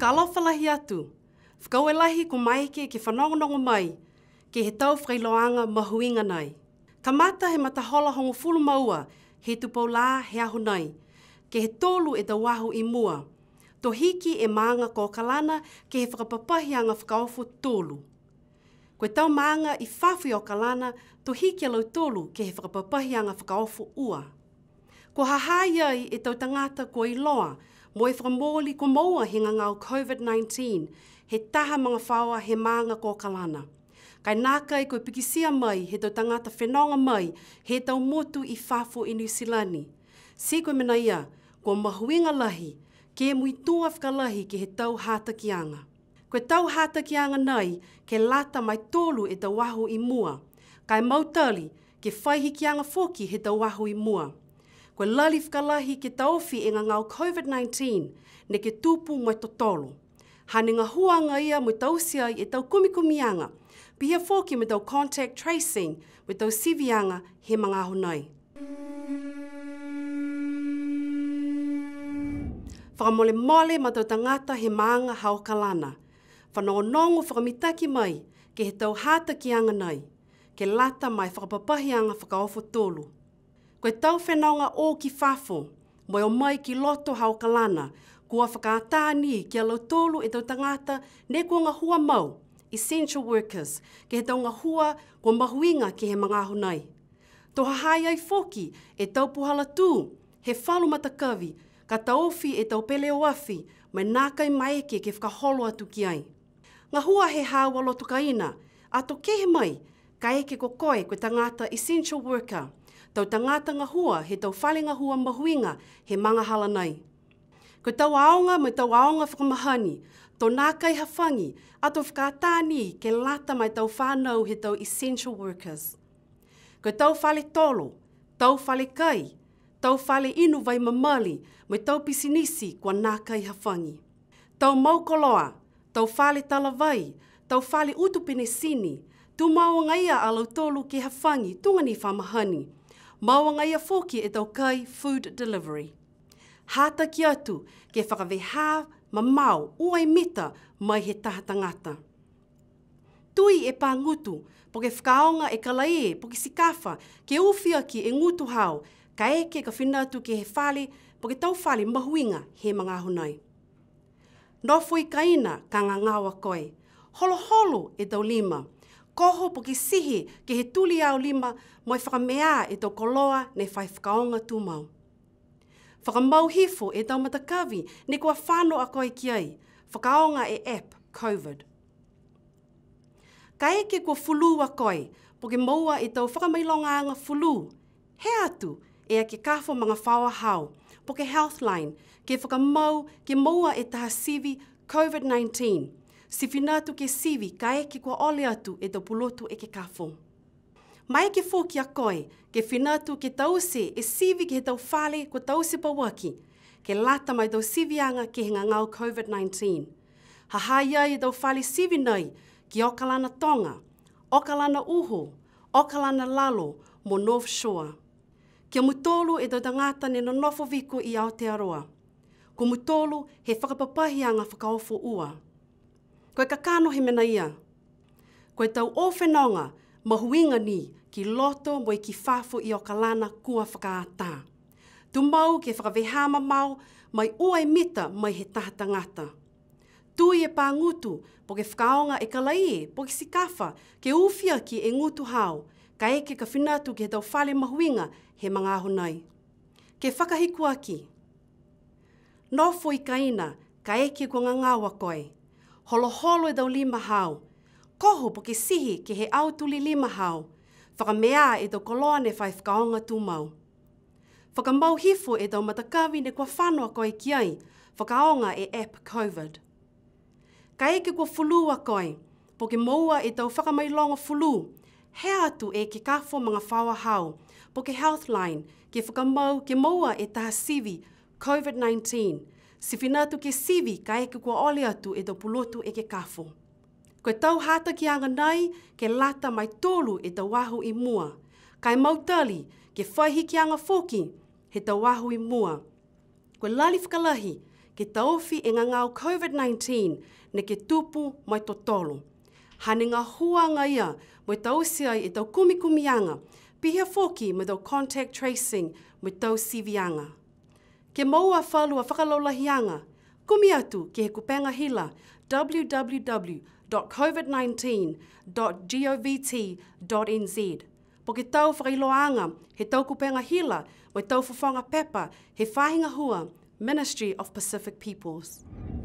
Ka alofalahi atu. Whakau e lahi ko mai ke ke whanongonongo mai, ke he tau whailoanga mahuinga nei. Ka mata he matahola hongo fulu maua, he tu paulā he aho nei. Ke he tolu e tau ahu i mua. To hiki e maanga ko kalana, ke he whakapapahi anga whakaofu tolu. Koe tau maanga i whawhi o kalana, to hiki alau tolu ke he whakapapahi anga whakaofu ua. Ko hahaiai e tau tangata ko i loa, mo e whamoli ko moua he nga ngau COVID-19, he taha mga whaua he maanga ko kalana. Kai nāka i koe pikisia mai, he tau tangata whenonga mai, he tau motu i whafo i New Zealand. Si koe mena ia, ko mahuinga lahi, ke mui tua whakalahi ke he tau hātakianga. Koe tau hata hātakianga nei, ke lata mai tolu e tau waho i mua. Kai mautali, ke whaihikianga foki he tau waho i mua koe lali whakalahi ke taofi e ngā ngāo COVID-19 ne ke tūpū mai to tolu. Hane ngā huanga ia mai tausia i e tau kumikumianga, pihia fōki mai tau contact tracing mai tau sivianga he mga honai. Whakamole mole ma tau tangata he maanga hao kalana. Whanongonongo whakamitaki mai ke he tau hātaki anga nei, ke lata mai whakapapahi anga whakaofo tōlu. Whakamole koe tau whenaunga o ki whafo, moi o mai ki loto hao kalana, kua whakaatāni ki a tolu e tau tangata ne kua ngā hua mau, essential workers, ke he tau ngā hua kua mahuinga ki he mga nei. Tō hahai ai foki e tau puhala tū, he whalu matakawi, ka taofi e tau pele o afi, mai nākai mai eke ke whakaholo atu ki ai. Ngā hua he hawa lotu kaina, ato kehe mai, ka eke ko koe koe tangata essential worker, tau tangatanga hua he tau whalinga hua mahuinga he manga hala nei. Ko tau aonga mai tau aonga whakamahani, tō nākai hawhangi, a tō whakātāni ke lata mai tau whānau he tau essential workers. Ko tau whale tolo, tau whale kai, tau whale inu vai mamali, mai tau pisinisi kua nākai hawhangi. Tau maukoloa, tau whale talawai, tau whale utupene sini, tu mau ngaia alau tolu ke hawhangi, tunga ni whamahani mawanga ia fōki e tau kai food delivery. Hata ki atu ke whakaveha ma mau uai mita mai he taha tangata. Tui e pā ngutu, po ke whakaonga e kalae, po ke sikafa, ke uwhia ki e ngutu hao, ka eke ka whina ke he whale, po ke tau whale mahuinga he mga hunai. Nō fui kaina ka ngā ngāwa koe. e tau lima. Holo holo e tau lima koho po ki sihi ki he tuli au lima mo i whakamea e tō koloa ne whai whakaonga tūmau. Whakamau hifo e tau matakavi ne kua whano a koi ki ai, whakaonga e app COVID. Ka eke kua fulu a koi, po ki maua e tau whakamailonganga fulu, he atu e a ke kafo mga whawa hau, po ke Healthline, ke whakamau ke maua e taha sivi COVID-19, si finatu ke sivi ka eke kua ole atu e do pulotu e ke kafo. Mai ke fō ki a koe, ke finatu ke tause e sivi ke tau fale ko tause pa waki, ke lata mai tau sivianga ke henga ngau COVID-19. Ha haia e tau fale sivi nei ki okalana tonga, okalana uho, okalana lalo mo North Shore. Kia mutolu e tau tangata ne no nofo viko i Aotearoa. Ko mutolu he whakapapahianga whakaofo ua. Kia whakaofo ua koe ka kāno he mena ia. Koe tau o whenonga huinga ni ki loto mo i ki whafo i o kalana kua whakaata. Tu mau ke whakavehama mau mai uai mita mai he tahata ngata. Tu i e pā ngutu po ke whakaonga e kalai e po ke sikafa ke uwhia ki e ngutu hao ka eke ka whinatu ke he tau whale mahuinga he mga nei. Ke whakahi kuaki. Nō fwi kaina ka eke kua ngā ngāwa koe holo holo e dau lima hau. Koho po ke sihi ke he au tuli lima hau. Whaka mea e dau koloa ne whai whakaonga tū mau. Whaka mau hifo e dau matakawi ne kua whanoa koe ki ai. Whakaonga e app COVID. Ka eke fulu fulua koe. Po ke moua e dau whakamailonga fulu. He atu e ke kafo mga whawa hau. Po ke Healthline ke mau ke moua e taha sivi COVID-19 si finatu ke sivi ka eke kua ole atu e pulotu e ke kafo. Koe tau hata ki anga nai ke lata mai tolu e tau wahu i mua. Kai mautali ke whaihi ki anga foki he tau wahu i mua. Koe lali whakalahi ke taofi e ngā ngāo COVID-19 ne ke tupu mai to tolu. Hane ngā huanga ia mai tau siai e tau kumikumianga pihia foki mai tau contact tracing mai tau sivianga ke maua whalua whakalaulahianga. Kumi atu ke he kupenga hila www.covid19.govt.nz. Po ke tau whakailoanga he tau kupenga hila mai tau whawhanga pepa he whahinga hua Ministry of Pacific Peoples.